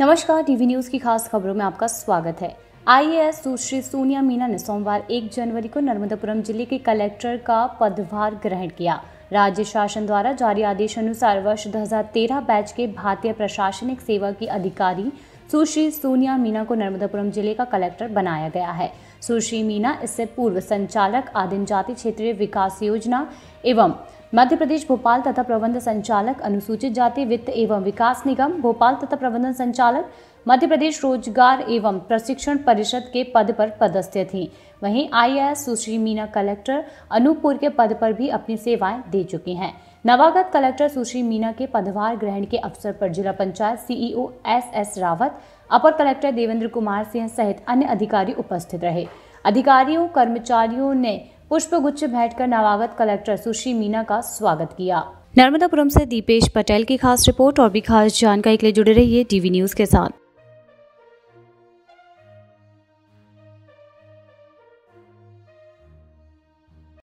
नमस्कार TV news की खास खबरों में आपका स्वागत है आईएएस सुश्री सोनिया मीना ने सोमवार 1 जनवरी को नर्मदापुरम जिले के कलेक्टर का पदभार ग्रहण किया राज्य शासन द्वारा जारी आदेश अनुसार वर्ष 2013 बैच के भारतीय प्रशासनिक सेवा की अधिकारी सुश्री सोनिया मीना को नर्मदापुरम जिले का कलेक्टर बनाया गया है सुश्री मीना इससे पूर्व संचालक आदिम जाति क्षेत्रीय विकास योजना एवं मध्य प्रदेश भोपाल तथा प्रबंध संचालक अनुसूचित जाति वित्त एवं विकास निगम भोपाल तथा प्रबंधन संचालक मध्य प्रदेश रोजगार एवं प्रशिक्षण परिषद के पद पर पदस्थ थी वहीं आईएएस सुश्री मीना कलेक्टर अनूपपुर के पद पर भी अपनी सेवाएं दे चुकी हैं नवागत कलेक्टर सुश्री मीना के पदभार ग्रहण के अवसर पर जिला panchayat CEO S S Rawat अपर कलेक्टर देवेंद्र कुमार सिंह सहित अन्य अधिकारी उपस्थित रहे अधिकारियों कर्मचारियों ने पुष्प गुच्छ भेंट कर नवागत कलेक्टर सुश्री मीना का स्वागत किया नर्मदापुरम से दीपेश पटेल की खास रिपोर्ट और भी खास जानकारी के लिए जुड़े रहिए टीवी न्यूज के साथ